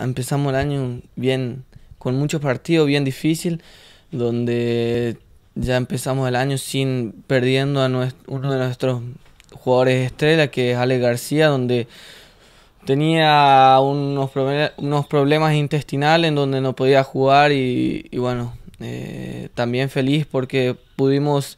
Empezamos el año bien, con muchos partidos bien difícil, donde ya empezamos el año sin perdiendo a uno de nuestros jugadores estrella, que es Ale García, donde tenía unos, unos problemas intestinales en donde no podía jugar y, bueno, eh, también feliz porque pudimos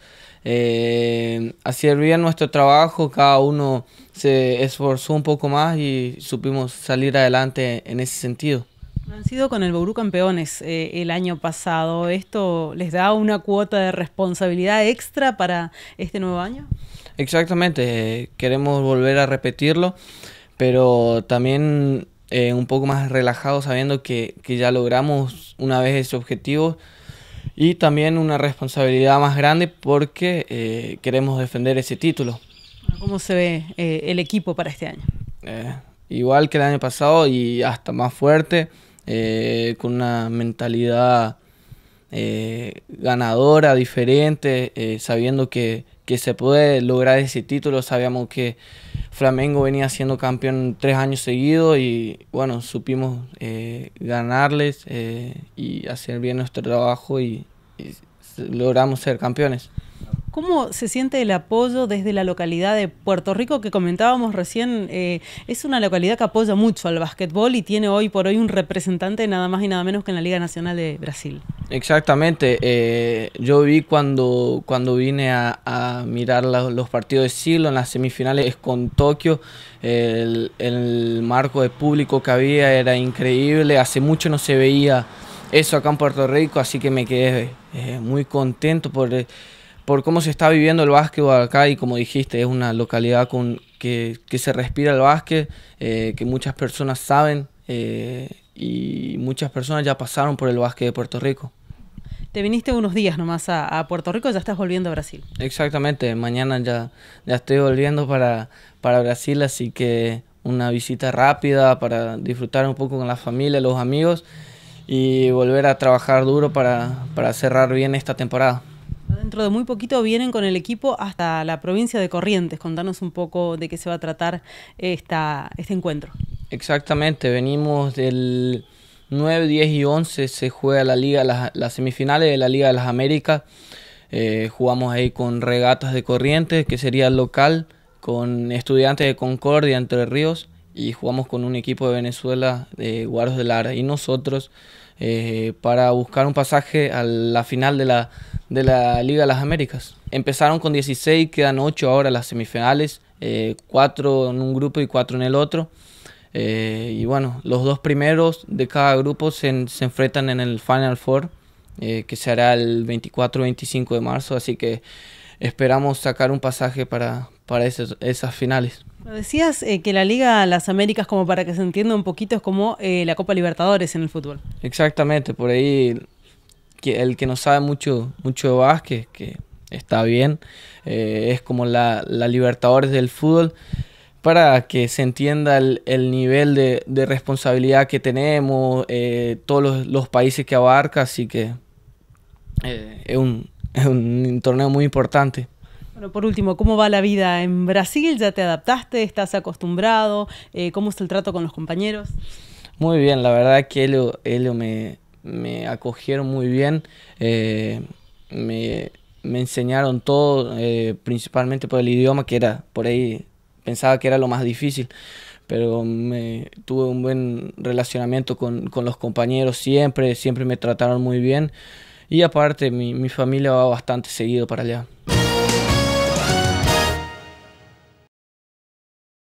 eh, así servía nuestro trabajo, cada uno se esforzó un poco más y supimos salir adelante en ese sentido. Han sido con el Bauru campeones eh, el año pasado. ¿Esto les da una cuota de responsabilidad extra para este nuevo año? Exactamente, queremos volver a repetirlo, pero también eh, un poco más relajados sabiendo que, que ya logramos una vez ese objetivo y también una responsabilidad más grande porque eh, queremos defender ese título. ¿Cómo se ve eh, el equipo para este año? Eh, igual que el año pasado y hasta más fuerte, con una mentalidad ganadora, diferente, sabiendo que, que se puede lograr ese título, sabíamos que Flamengo venía siendo campeón tres años seguidos y bueno, supimos eh, ganarles eh, y hacer bien nuestro trabajo y logramos ser campeones. ¿Cómo se siente el apoyo desde la localidad de Puerto Rico que comentábamos recién? Eh, es una localidad que apoya mucho al básquetbol y tiene hoy por hoy un representante nada más y nada menos que en la Liga Nacional de Brasil. Exactamente. Eh, yo vi cuando, cuando vine a, mirar los partidos de siglo, en las semifinales con Tokio, el, marco de público que había era increíble. Hace mucho no se veía eso acá en Puerto Rico, así que me quedé eh, muy contento por por cómo se está viviendo el básquetbol acá y como dijiste, es una localidad con, que, se respira el básquet, eh, que muchas personas saben eh, y muchas personas ya pasaron por el básquet de Puerto Rico. Te viniste unos días nomás a, a Puerto Rico, ya estás volviendo a Brasil. Exactamente, mañana ya, ya estoy volviendo para, Brasil, así que una visita rápida para disfrutar un poco con la familia, los amigos y volver a trabajar duro para cerrar bien esta temporada de muy poquito vienen con el equipo hasta la provincia de Corrientes. Contanos un poco de qué se va a tratar esta, este encuentro. Exactamente, venimos del 9, 10 y 11, se juega la liga, las, semifinales de la Liga de las Américas. Eh, jugamos ahí con Regatas de Corrientes, que sería local, con Estudiantes de Concordia, Entre Ríos y jugamos con un equipo de Venezuela de Guaros de Lara y nosotros eh, para buscar un pasaje a la final de la, de la Liga de las Américas. Empezaron con 16, quedan 8 ahora las semifinales, eh, 4 en un grupo y 4 en el otro. Eh, y bueno, los dos primeros de cada grupo se, enfrentan en el Final Four, eh, que se hará el 24-25 de marzo, así que esperamos sacar un pasaje para, para esas finales. Decías eh, que la Liga Las Américas, como para que se entienda un poquito, es como eh, la Copa Libertadores en el fútbol. Exactamente, por ahí el que no sabe mucho, mucho de básquet, que está bien, eh, es como la, Libertadores del fútbol, para que se entienda el, nivel de, responsabilidad que tenemos, todos los, países que abarca, así que es un, es un torneo muy importante. Bueno, por último, ¿cómo va la vida en Brasil? ¿Ya te adaptaste? ¿Estás acostumbrado? Eh, ¿Cómo es el trato con los compañeros? Muy bien, la verdad que me, acogieron muy bien, eh, me, enseñaron todo, eh, principalmente por el idioma, que era por ahí, pensaba que era lo más difícil, pero tuve un buen relacionamiento con, los compañeros siempre, siempre me trataron muy bien y aparte mi familia va bastante seguido para allá.